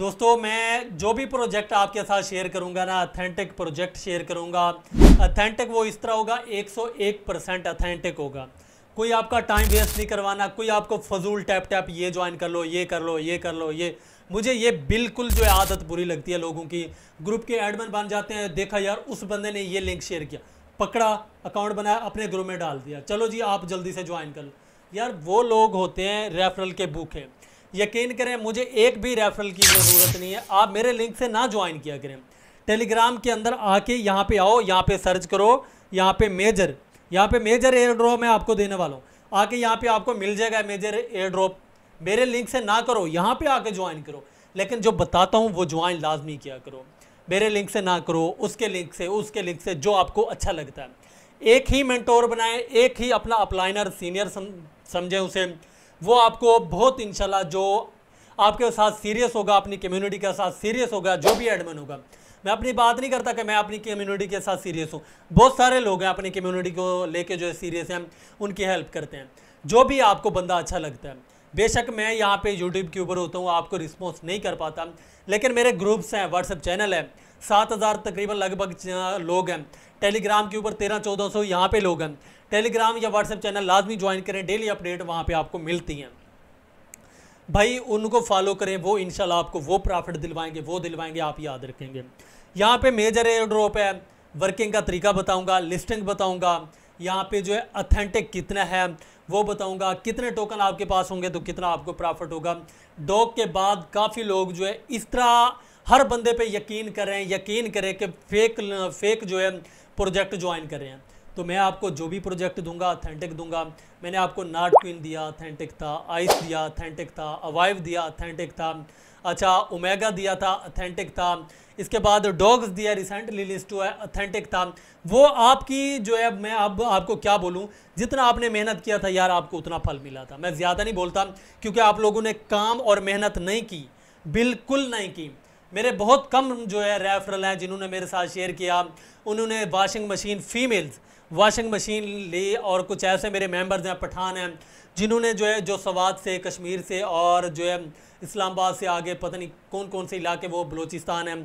दोस्तों मैं जो भी प्रोजेक्ट आपके साथ शेयर करूंगा ना अथेंटिक प्रोजेक्ट शेयर करूंगा अथेंटिक वो इस तरह होगा 101 परसेंट अथेंटिक होगा कोई आपका टाइम वेस्ट नहीं करवाना कोई आपको फजूल टैप टैप ये ज्वाइन कर लो ये कर लो ये कर लो ये मुझे ये बिल्कुल जो आदत बुरी लगती है लोगों की ग्रुप के एडमिन बन जाते हैं देखा यार उस बंदे ने ये लिंक शेयर किया पकड़ा अकाउंट बनाया अपने ग्रुप में डाल दिया चलो जी आप जल्दी से ज्वाइन कर लो यार वो लोग होते हैं रेफरल के भूखे यकीन करें मुझे एक भी रेफरल की ज़रूरत नहीं है आप मेरे लिंक से ना ज्वाइन किया करें टेलीग्राम के अंदर आके यहाँ पे आओ यहाँ पे सर्च करो यहाँ पे मेजर यहाँ पे मेजर एयर ड्रॉप मैं आपको देने वाला हूँ आके यहाँ पे आपको मिल जाएगा मेजर एयर ड्रॉप मेरे लिंक से ना करो यहाँ पे आके ज्वाइन करो लेकिन जो बताता हूँ वो ज्वाइन लाजमी किया करो मेरे लिंक से ना करो उसके लिंक से उसके लिंक से जो आपको अच्छा लगता है एक ही मैंटोर बनाए एक ही अपना अपलाइनर सीनियर समझें उसे वो आपको बहुत इनशाला जो आपके साथ सीरियस होगा अपनी कम्युनिटी के साथ सीरियस होगा जो भी एडमिन होगा मैं अपनी बात नहीं करता कि मैं अपनी कम्युनिटी के साथ सीरियस हूँ बहुत सारे लोग हैं अपनी कम्युनिटी को लेके जो है सीरियस हैं उनकी हेल्प करते हैं जो भी आपको बंदा अच्छा लगता है बेशक मैं यहाँ पे यूट्यूब के ऊपर होता हूँ आपको रिस्पॉन्स नहीं कर पाता लेकिन मेरे ग्रुप्स हैं व्हाट्सएप चैनल है सात हज़ार तकरीबन लगभग लोग हैं टेलीग्राम के ऊपर तेरह चौदह सौ यहाँ पे लोग हैं टेलीग्राम या व्हाट्सएप चैनल लाजमी ज्वाइन करें डेली अपडेट वहाँ पे आपको मिलती हैं भाई उनको फॉलो करें वो इनशाला आपको वो प्रॉफिट दिलवाएंगे वो दिलवाएंगे आप याद रखेंगे यहाँ पे मेजर एयर ड्रॉप है वर्किंग का तरीका बताऊँगा लिस्टिंग बताऊँगा यहाँ पे जो है अथेंटिक कितना है वो बताऊँगा कितने टोकन आपके पास होंगे तो कितना आपको प्रॉफिट होगा डॉग के बाद काफ़ी लोग जो है इस तरह हर बंदे पे यकीन करें यकीन करें कि फेक फेक जो है प्रोजेक्ट ज्वाइन कर रहे हैं तो मैं आपको जो भी प्रोजेक्ट दूंगा अथेंटिक दूंगा मैंने आपको नाट क्वीन दिया अथेंटिक था आइस दिया अथेंटिक था अवाइव दिया अथेंटिक था अच्छा ओमेगा दिया था अथेंटिक था इसके बाद डॉग्स दिया रिसेंटली लिस्ट हुआ अथेंटिक था वो आपकी जो है मैं अब आप, आपको क्या बोलूँ जितना आपने मेहनत किया था यार आपको उतना फल मिला था मैं ज़्यादा नहीं बोलता क्योंकि आप लोगों ने काम और मेहनत नहीं की बिल्कुल नहीं की मेरे बहुत कम जो है रेफरल हैं जिन्होंने मेरे साथ शेयर किया उन्होंने washing machine females washing machine ली और कुछ ऐसे मेरे मेंबर्स हैं पठान हैं जिन्होंने जो है जो सवाद से कश्मीर से और जो है इस्लामाबाद से आगे पता नहीं कौन कौन से इलाके वो बलूचिस्तान हैं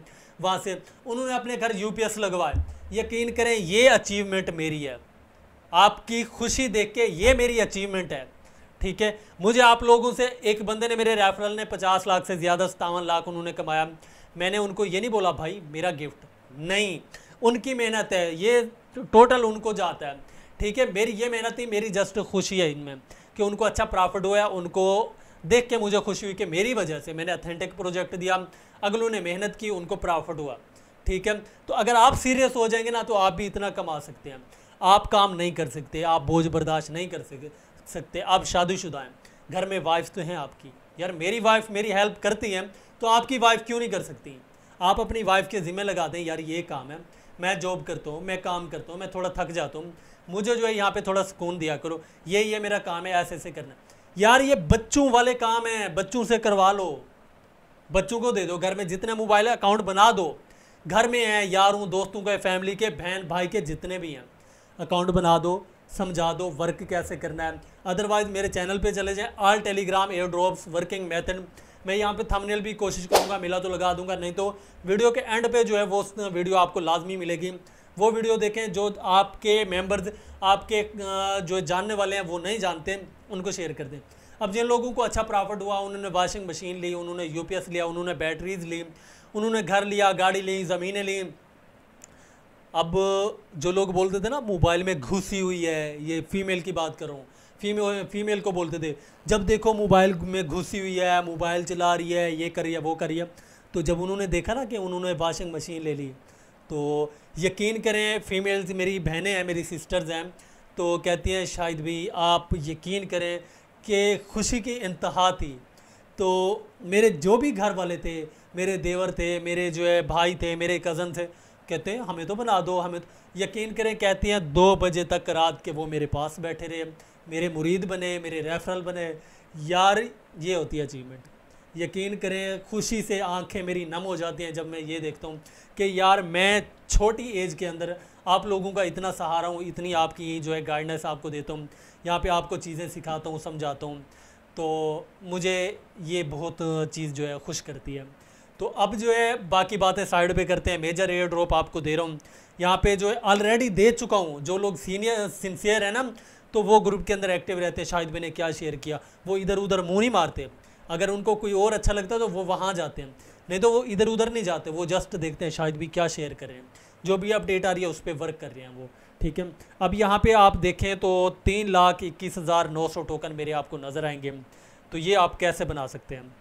वहाँ से उन्होंने अपने घर एस लगवाए यकीन करें ये अचीवमेंट मेरी है आपकी खुशी देख के ये मेरी अचीवमेंट है ठीक है मुझे आप लोगों से एक बंदे ने मेरे रेफरल ने पचास लाख से ज़्यादा सतावन लाख उन्होंने कमाया मैंने उनको ये नहीं बोला भाई मेरा गिफ्ट नहीं उनकी मेहनत है ये टोटल उनको जाता है ठीक है मेरी ये मेहनत ही मेरी जस्ट खुशी है इनमें कि उनको अच्छा प्रॉफिट हुआ उनको देख के मुझे खुशी हुई कि मेरी वजह से मैंने अथेंटिक प्रोजेक्ट दिया अगलों ने मेहनत की उनको प्रॉफिट हुआ ठीक है तो अगर आप सीरियस हो जाएंगे ना तो आप भी इतना कमा सकते हैं आप काम नहीं कर सकते आप बोझ बर्दाश्त नहीं कर सकते सकते आप शादीशुदा हैं घर में वाइफ तो हैं आपकी यार मेरी वाइफ मेरी हेल्प करती हैं तो आपकी वाइफ क्यों नहीं कर सकती आप अपनी वाइफ के ज़िम्मे लगा दें यार ये काम है मैं जॉब करता हूँ मैं काम करता हूँ मैं थोड़ा थक जाता हूँ मुझे जो है यहाँ पे थोड़ा सुकून दिया करो ये ये मेरा काम है ऐसे ऐसे करना यार ये बच्चों वाले काम हैं बच्चों से करवा लो बच्चों को दे दो घर में जितने मोबाइल अकाउंट बना दो घर में हैं यारों दोस्तों के फैमिली के बहन भाई के जितने भी हैं अकाउंट बना दो समझा दो वर्क कैसे करना है अदरवाइज़ मेरे चैनल पे चले जाएं all Telegram air drops working method मैं यहाँ पे थंबनेल भी कोशिश करूँगा मिला तो लगा दूंगा नहीं तो वीडियो के एंड पे जो है वो वीडियो आपको लाजमी मिलेगी वो वीडियो देखें जो आपके मेम्बर्स आपके जो जानने वाले हैं वो नहीं जानते उनको शेयर कर दें अब जिन लोगों को अच्छा प्रॉफिट हुआ उन्होंने वाशिंग मशीन ली उन्होंने यू लिया उन्होंने बैटरीज ली उन्होंने घर लिया गाड़ी ली ज़मीनें ली अब जो लोग बोलते थे ना मोबाइल में घुसी हुई है ये फीमेल की बात करूँ फीमेल फीमेल को बोलते थे जब देखो मोबाइल में घुसी हुई है मोबाइल चला रही है ये करिए वो करिए तो जब उन्होंने देखा ना कि उन्होंने वाशिंग मशीन ले ली तो यकीन करें फीमेल्स मेरी बहनें हैं मेरी सिस्टर्स हैं तो कहती हैं शायद भी आप यकीन करें कि खुशी की इंतहा थी तो मेरे जो भी घर वाले थे मेरे देवर थे मेरे जो है भाई थे मेरे कज़न थे कहते हैं हमें तो बना दो हमें तो यकीन करें कहती हैं दो बजे तक रात के वो मेरे पास बैठे रहे मेरे मुरीद बने मेरे रेफरल बने यार ये होती है अचीवमेंट यकीन करें खुशी से आंखें मेरी नम हो जाती हैं जब मैं ये देखता हूँ कि यार मैं छोटी एज के अंदर आप लोगों का इतना सहारा हूँ इतनी आपकी जो है गाइडनेस आपको देता हूँ यहाँ पे आपको चीज़ें सिखाता हूँ समझाता हूँ तो मुझे ये बहुत चीज़ जो है खुश करती है तो अब जो है बाकी बातें साइड पे करते हैं मेजर एयर ड्रॉप आपको दे रहा हूँ यहाँ पे जो है ऑलरेडी दे चुका हूँ जो लोग सीनियर सिंसियर है ना तो वो ग्रुप के अंदर एक्टिव रहते हैं शायद मैंने क्या शेयर किया वो इधर उधर मुँह नहीं मारते अगर उनको कोई और अच्छा लगता है तो वो वहाँ जाते हैं नहीं तो वो इधर उधर नहीं जाते वो जस्ट देखते हैं शायद भी क्या शेयर कर रहे हैं जो भी अपडेट आ रही है उस पर वर्क कर रहे हैं वो ठीक है अब यहाँ पे आप देखें तो तीन लाख इक्कीस हज़ार नौ सौ टोकन मेरे आपको नज़र आएंगे तो ये आप कैसे बना सकते हैं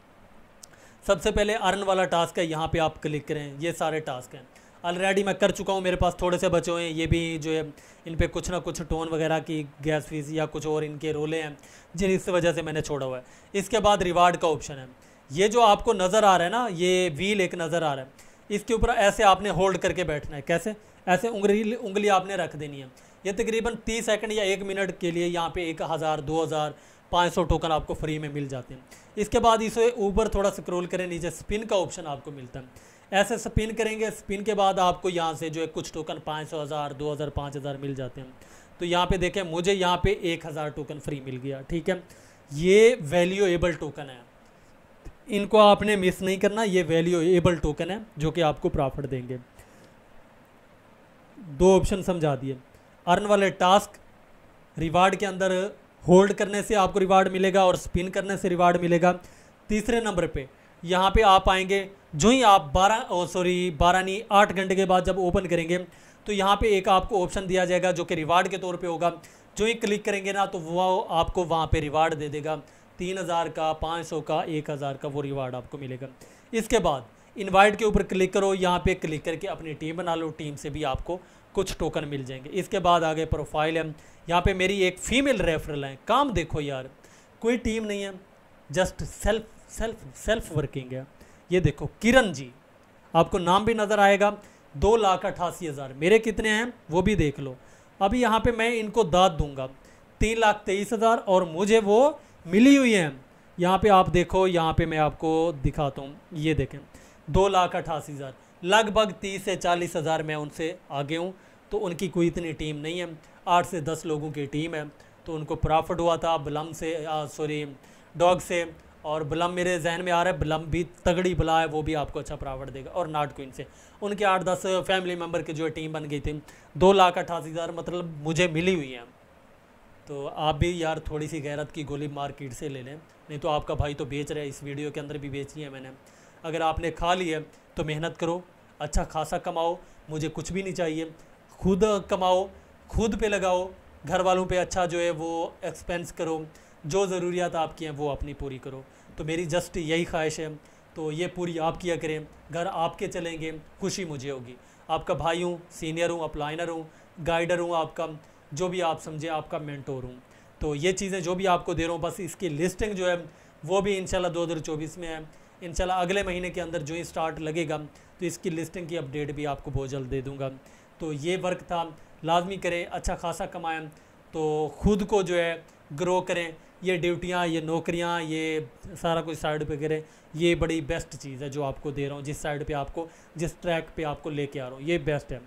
सबसे पहले अर्न वाला टास्क है यहाँ पे आप क्लिक करें ये सारे टास्क हैं ऑलरेडी मैं कर चुका हूँ मेरे पास थोड़े से बचे हुए हैं ये भी जो है इन पर कुछ ना कुछ टोन वगैरह की गैस फीस या कुछ और इनके रोले हैं जिन इस वजह से मैंने छोड़ा हुआ है इसके बाद रिवार्ड का ऑप्शन है ये जो आपको नज़र आ रहा है ना ये व्हील एक नज़र आ रहा है इसके ऊपर ऐसे आपने होल्ड करके बैठना है कैसे ऐसे उंगली उंगली आपने रख देनी है ये तकरीबन तीस सेकंड या एक मिनट के लिए यहाँ पे एक हज़ार दो हज़ार पाँच सौ टोकन आपको फ्री में मिल जाते हैं इसके बाद इसे ऊपर थोड़ा स्क्रोल करें नीचे स्पिन का ऑप्शन आपको मिलता है ऐसे स्पिन करेंगे स्पिन के बाद आपको यहाँ से जो है कुछ टोकन पाँच सौ हज़ार दो हज़ार पाँच हज़ार मिल जाते हैं तो यहाँ पे देखें मुझे यहाँ पे एक हज़ार टोकन फ्री मिल गया ठीक है ये वैल्यूएबल टोकन है इनको आपने मिस नहीं करना ये वैल्यूएबल टोकन है जो कि आपको प्रॉफिट देंगे दो ऑप्शन समझा दिए अर्न वाले टास्क रिवार्ड के अंदर होल्ड करने से आपको रिवार्ड मिलेगा और स्पिन करने से रिवार्ड मिलेगा तीसरे नंबर पे यहाँ पे आप आएंगे जो ही आप बारह सॉरी बारह नहीं आठ घंटे के बाद जब ओपन करेंगे तो यहाँ पे एक आपको ऑप्शन दिया जाएगा जो कि रिवार्ड के तौर पे होगा जो ही क्लिक करेंगे ना तो वह आपको वहाँ पे रिवार्ड दे देगा तीन हज़ार का पाँच सौ का एक हज़ार का वो रिवार्ड आपको मिलेगा इसके बाद इन्वाइट के ऊपर क्लिक करो यहाँ पर क्लिक करके अपनी टीम बना लो टीम से भी आपको कुछ टोकन मिल जाएंगे इसके बाद आगे प्रोफाइल है यहाँ पे मेरी एक फ़ीमेल रेफरल है काम देखो यार कोई टीम नहीं है just self self self working है ये देखो किरण जी आपको नाम भी नज़र आएगा दो लाख अट्ठासी हज़ार मेरे कितने हैं वो भी देख लो अभी यहाँ पे मैं इनको दाद दूंगा तीन लाख तेईस हज़ार और मुझे वो मिली हुई है यहाँ पे आप देखो यहाँ पे मैं आपको दिखाता हूँ ये देखें दो लाख अट्ठासी हज़ार लगभग तीस से चालीस हज़ार मैं उनसे आगे हूँ तो उनकी कोई इतनी टीम नहीं है आठ से दस लोगों की टीम है तो उनको प्रॉफिट हुआ था बलम से सॉरी डॉग से और बलम मेरे जहन में आ रहा है बलम भी तगड़ी बला है वो भी आपको अच्छा प्रॉफिट देगा और नाट क्वीन से उनके आठ दस फैमिली मेम्बर की जो टीम बन गई थी दो लाख अट्ठासी हज़ार मतलब मुझे मिली हुई है तो आप भी यार थोड़ी सी गैरत की गोली मार्केट से ले लें नहीं तो आपका भाई तो बेच रहे हैं इस वीडियो के अंदर भी बेची है मैंने अगर आपने खा लिए तो मेहनत करो अच्छा खासा कमाओ मुझे कुछ भी नहीं चाहिए खुद कमाओ खुद पे लगाओ घर वालों पे अच्छा जो है वो एक्सपेंस करो जो ज़रूरियात आपकी हैं वो अपनी पूरी करो तो मेरी जस्ट यही ख्वाहिश है तो ये पूरी आप किया करें घर आपके चलेंगे खुशी मुझे होगी आपका भाई हूँ सीनियर हूँ अपलाइनर हूँ गाइडर हूँ आपका जो भी आप समझे आपका मेंटोर हूँ तो ये चीज़ें जो भी आपको दे रहा हूँ बस इसकी लिस्टिंग जो है वो भी इन दो में है इन अगले महीने के अंदर जो ही स्टार्ट लगेगा तो इसकी लिस्टिंग की अपडेट भी आपको बहुत जल्द दे दूँगा तो ये वर्क था लाजमी करें अच्छा खासा कमाएँ तो ख़ुद को जो है ग्रो करें ये ड्यूटियाँ ये नौकरियाँ ये सारा कुछ साइड पे करें ये बड़ी बेस्ट चीज़ है जो आपको दे रहा हूँ जिस साइड पे आपको जिस ट्रैक पे आपको लेके आ रहा हूँ ये बेस्ट है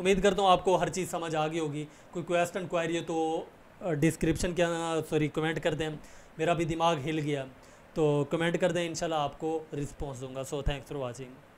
उम्मीद करता हूँ आपको हर चीज़ समझ आ गई होगी कोई क्वेश्चन क्वायरी हो तो डिस्क्रिप्शन के सॉरी कमेंट कर दें मेरा भी दिमाग हिल गया तो कमेंट कर दें इंशाल्लाह आपको रिस्पांस दूंगा सो थैंक्स फॉर वॉचिंग